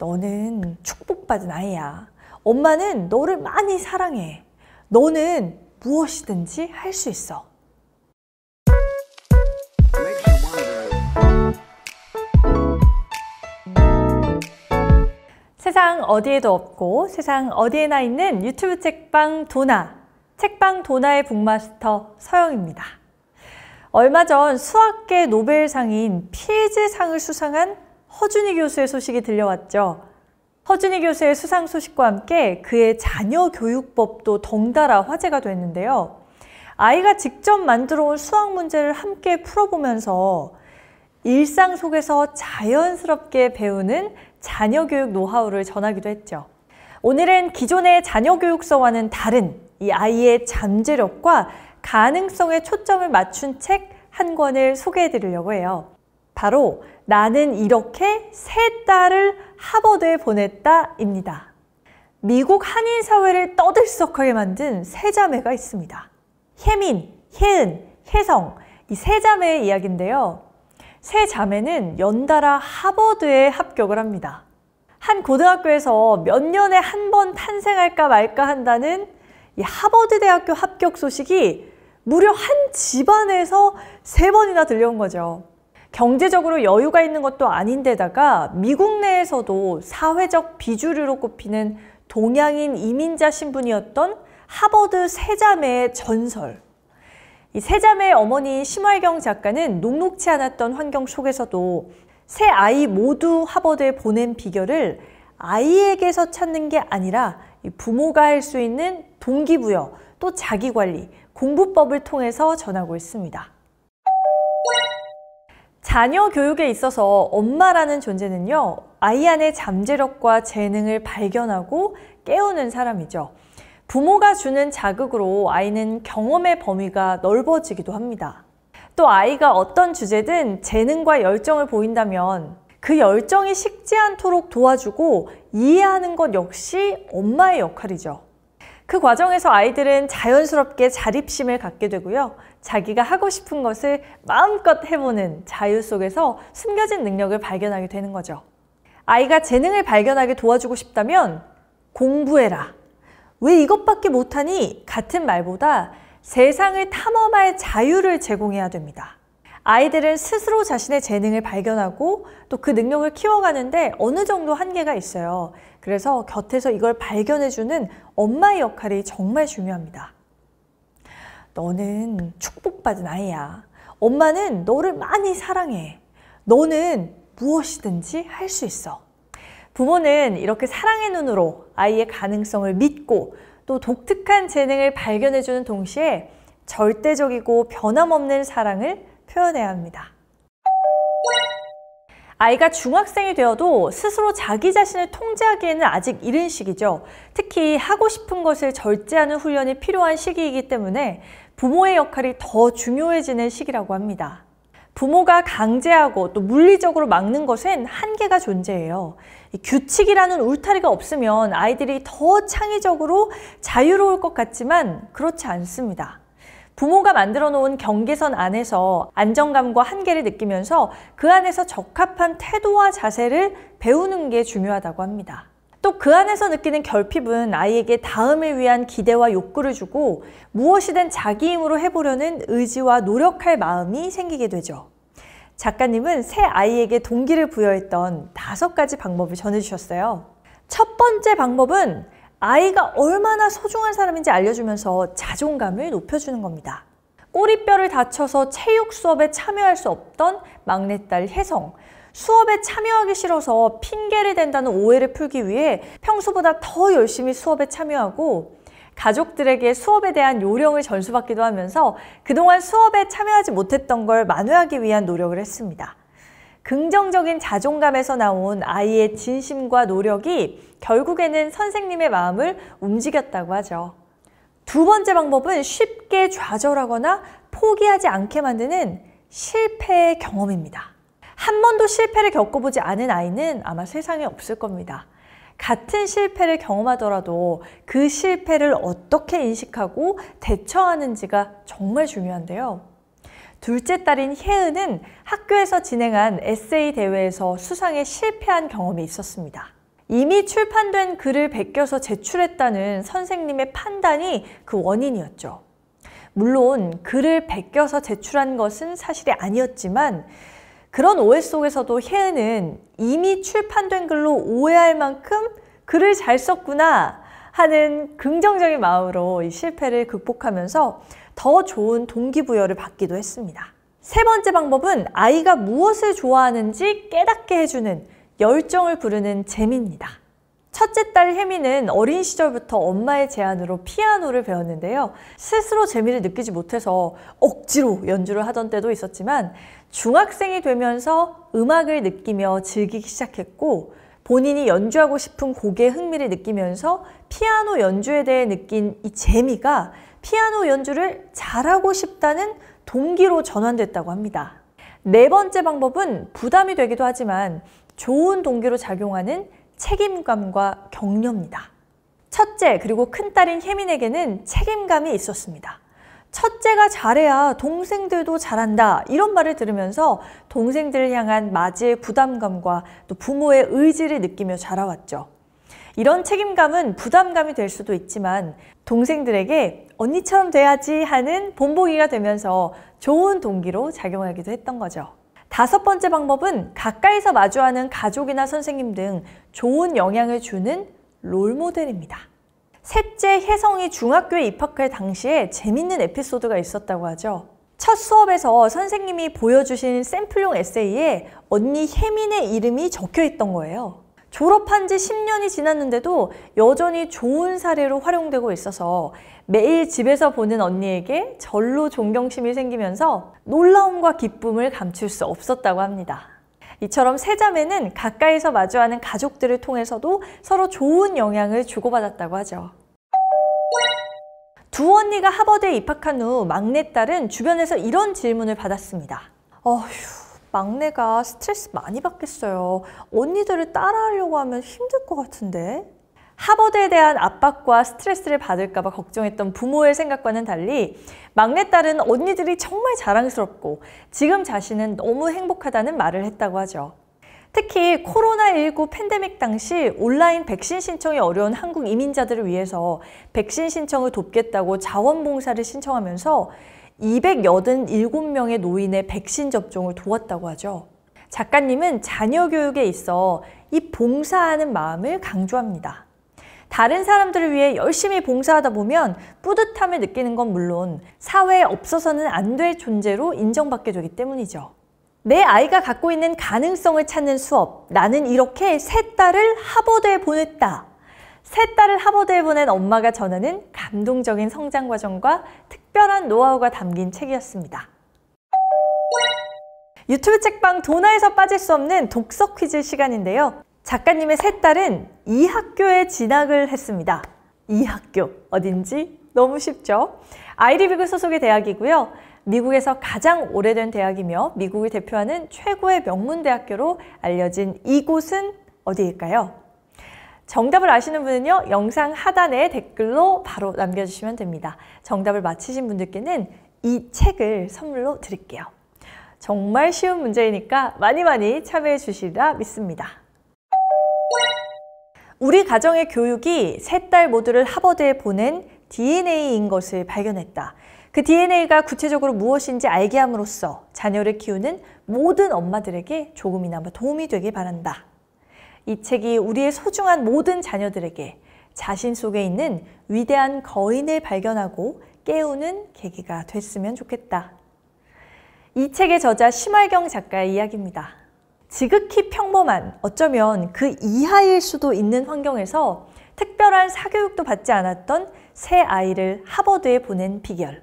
너는 축복받은 아이야. 엄마는 너를 많이 사랑해. 너는 무엇이든지 할 수 있어. 세상 어디에도 없고 세상 어디에나 있는 유튜브 책방 도나, 책방 도나의 북마스터 서영입니다. 얼마 전 수학계 노벨상인 필즈상을 수상한 허준희 교수의 소식이 들려왔죠. 허준희 교수의 수상 소식과 함께 그의 자녀 교육법도 덩달아 화제가 됐는데요. 아이가 직접 만들어 온 수학 문제를 함께 풀어보면서 일상 속에서 자연스럽게 배우는 자녀 교육 노하우를 전하기도 했죠. 오늘은 기존의 자녀 교육서와는 다른 이 아이의 잠재력과 가능성에 초점을 맞춘 책 한 권을 소개해 드리려고 해요. 바로 나는 이렇게 세 딸을 하버드에 보냈다입니다. 미국 한인 사회를 떠들썩하게 만든 세 자매가 있습니다. 혜민, 혜은, 혜성 이 세 자매의 이야기인데요. 세 자매는 연달아 하버드에 합격을 합니다. 한 고등학교에서 몇 년에 한 번 탄생할까 말까 한다는 이 하버드 대학교 합격 소식이 무려 한 집안에서 세 번이나 들려온 거죠. 경제적으로 여유가 있는 것도 아닌데다가 미국 내에서도 사회적 비주류로 꼽히는 동양인 이민자 신분이었던 하버드 세자매의 전설. 이 세자매의 어머니 인 심활경 작가는 녹록치 않았던 환경 속에서도 세 아이 모두 하버드에 보낸 비결을 아이에게서 찾는 게 아니라 부모가 할 수 있는 동기부여, 또 자기관리, 공부법을 통해서 전하고 있습니다. 자녀 교육에 있어서 엄마라는 존재는요, 아이 안의 잠재력과 재능을 발견하고 깨우는 사람이죠. 부모가 주는 자극으로 아이는 경험의 범위가 넓어지기도 합니다. 또 아이가 어떤 주제든 재능과 열정을 보인다면 그 열정이 식지 않도록 도와주고 이해하는 것 역시 엄마의 역할이죠. 그 과정에서 아이들은 자연스럽게 자립심을 갖게 되고요. 자기가 하고 싶은 것을 마음껏 해보는 자유 속에서 숨겨진 능력을 발견하게 되는 거죠. 아이가 재능을 발견하게 도와주고 싶다면 공부해라. 왜 이것밖에 못하니? 같은 말보다 세상을 탐험할 자유를 제공해야 됩니다. 아이들은 스스로 자신의 재능을 발견하고 또 그 능력을 키워가는데 어느 정도 한계가 있어요. 그래서 곁에서 이걸 발견해주는 엄마의 역할이 정말 중요합니다. 너는 축복받은 아이야. 엄마는 너를 많이 사랑해. 너는 무엇이든지 할 수 있어. 부모는 이렇게 사랑의 눈으로 아이의 가능성을 믿고 또 독특한 재능을 발견해주는 동시에 절대적이고 변함없는 사랑을 표현해야 합니다. 아이가 중학생이 되어도 스스로 자기 자신을 통제하기에는 아직 이른 시기죠. 특히 하고 싶은 것을 절제하는 훈련이 필요한 시기이기 때문에 부모의 역할이 더 중요해지는 시기라고 합니다. 부모가 강제하고 또 물리적으로 막는 것엔 한계가 존재해요. 규칙이라는 울타리가 없으면 아이들이 더 창의적으로 자유로울 것 같지만 그렇지 않습니다. 부모가 만들어 놓은 경계선 안에서 안정감과 한계를 느끼면서 그 안에서 적합한 태도와 자세를 배우는 게 중요하다고 합니다. 또그 안에서 느끼는 결핍은 아이에게 다음을 위한 기대와 욕구를 주고 무엇이든 자기 힘으로 해보려는 의지와 노력할 마음이 생기게 되죠. 작가님은 새 아이에게 동기를 부여했던 다섯 가지 방법을 전해주셨어요. 첫 번째 방법은 아이가 얼마나 소중한 사람인지 알려주면서 자존감을 높여주는 겁니다. 꼬리뼈를 다쳐서 체육 수업에 참여할 수 없던 막내딸 혜성, 수업에 참여하기 싫어서 핑계를 댄다는 오해를 풀기 위해 평소보다 더 열심히 수업에 참여하고 가족들에게 수업에 대한 요령을 전수받기도 하면서 그동안 수업에 참여하지 못했던 걸 만회하기 위한 노력을 했습니다. 긍정적인 자존감에서 나온 아이의 진심과 노력이 결국에는 선생님의 마음을 움직였다고 하죠. 두 번째 방법은 쉽게 좌절하거나 포기하지 않게 만드는 실패의 경험입니다. 한 번도 실패를 겪어보지 않은 아이는 아마 세상에 없을 겁니다. 같은 실패를 경험하더라도 그 실패를 어떻게 인식하고 대처하는지가 정말 중요한데요. 둘째 딸인 혜은은 학교에서 진행한 에세이 대회에서 수상에 실패한 경험이 있었습니다. 이미 출판된 글을 베껴서 제출했다는 선생님의 판단이 그 원인이었죠. 물론 글을 베껴서 제출한 것은 사실이 아니었지만 그런 오해 속에서도 혜은은 이미 출판된 글로 오해할 만큼 글을 잘 썼구나 하는 긍정적인 마음으로 이 실패를 극복하면서 더 좋은 동기부여를 받기도 했습니다. 세 번째 방법은 아이가 무엇을 좋아하는지 깨닫게 해주는 열정을 부르는 재미입니다. 첫째 딸 혜미는 어린 시절부터 엄마의 제안으로 피아노를 배웠는데요. 스스로 재미를 느끼지 못해서 억지로 연주를 하던 때도 있었지만 중학생이 되면서 음악을 느끼며 즐기기 시작했고 본인이 연주하고 싶은 곡에 흥미를 느끼면서 피아노 연주에 대해 느낀 이 재미가 피아노 연주를 잘하고 싶다는 동기로 전환됐다고 합니다. 네 번째 방법은 부담이 되기도 하지만 좋은 동기로 작용하는 책임감과 격려입니다. 첫째 그리고 큰딸인 혜민에게는 책임감이 있었습니다. 첫째가 잘해야 동생들도 잘한다 이런 말을 들으면서 동생들을 향한 맞이의 부담감과 또 부모의 의지를 느끼며 자라왔죠. 이런 책임감은 부담감이 될 수도 있지만 동생들에게 언니처럼 돼야지 하는 본보기가 되면서 좋은 동기로 작용하기도 했던 거죠. 다섯 번째 방법은 가까이서 마주하는 가족이나 선생님 등 좋은 영향을 주는 롤모델입니다. 셋째 혜성이 중학교에 입학할 당시에 재밌는 에피소드가 있었다고 하죠. 첫 수업에서 선생님이 보여주신 샘플용 에세이에 언니 혜민의 이름이 적혀 있던 거예요. 졸업한 지 10년이 지났는데도 여전히 좋은 사례로 활용되고 있어서 매일 집에서 보는 언니에게 절로 존경심이 생기면서 놀라움과 기쁨을 감출 수 없었다고 합니다. 이처럼 세자매는 가까이서 마주하는 가족들을 통해서도 서로 좋은 영향을 주고받았다고 하죠. 두 언니가 하버드에 입학한 후 막내딸은 주변에서 이런 질문을 받았습니다. 어휴, 막내가 스트레스 많이 받겠어요. 언니들을 따라하려고 하면 힘들 것 같은데? 하버드에 대한 압박과 스트레스를 받을까봐 걱정했던 부모의 생각과는 달리 막내딸은 언니들이 정말 자랑스럽고 지금 자신은 너무 행복하다는 말을 했다고 하죠. 특히 코로나19 팬데믹 당시 온라인 백신 신청이 어려운 한국 이민자들을 위해서 백신 신청을 돕겠다고 자원봉사를 신청하면서 287명의 노인의 백신 접종을 도왔다고 하죠. 작가님은 자녀 교육에 있어 이 봉사하는 마음을 강조합니다. 다른 사람들을 위해 열심히 봉사하다 보면 뿌듯함을 느끼는 건 물론 사회에 없어서는 안 될 존재로 인정받게 되기 때문이죠. 내 아이가 갖고 있는 가능성을 찾는 수업 나는 이렇게 세 딸을 하버드에 보냈다. 세 딸을 하버드에 보낸 엄마가 전하는 감동적인 성장 과정과 특별한 노하우가 담긴 책이었습니다. 유튜브 책방 도나에서 빠질 수 없는 독서 퀴즈 시간인데요. 작가님의 세 딸은 이 학교에 진학을 했습니다. 이 학교 어딘지 너무 쉽죠? 아이리비그 소속의 대학이고요. 미국에서 가장 오래된 대학이며 미국을 대표하는 최고의 명문 대학교로 알려진 이곳은 어디일까요? 정답을 아시는 분은요. 영상 하단에 댓글로 바로 남겨주시면 됩니다. 정답을 맞히신 분들께는 이 책을 선물로 드릴게요. 정말 쉬운 문제이니까 많이 많이 참여해 주시라 믿습니다. 우리 가정의 교육이 세 딸 모두를 하버드에 보낸 DNA인 것을 발견했다. 그 DNA가 구체적으로 무엇인지 알게 함으로써 자녀를 키우는 모든 엄마들에게 조금이나마 도움이 되길 바란다. 이 책이 우리의 소중한 모든 자녀들에게 자신 속에 있는 위대한 거인을 발견하고 깨우는 계기가 됐으면 좋겠다. 이 책의 저자 심할경 작가의 이야기입니다. 지극히 평범한 어쩌면 그 이하일 수도 있는 환경에서 특별한 사교육도 받지 않았던 새 아이를 하버드에 보낸 비결.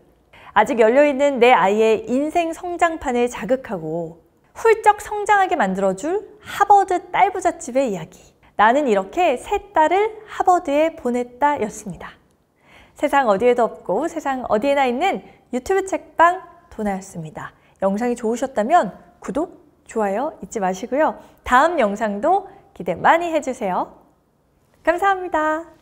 아직 열려있는 내 아이의 인생 성장판을 자극하고 훌쩍 성장하게 만들어줄 하버드 딸 부잣집의 이야기. 나는 이렇게 새 딸을 하버드에 보냈다 였습니다. 세상 어디에도 없고 세상 어디에나 있는 유튜브 책방 도나였습니다. 영상이 좋으셨다면 구독, 좋아요 잊지 마시고요. 다음 영상도 기대 많이 해주세요. 감사합니다.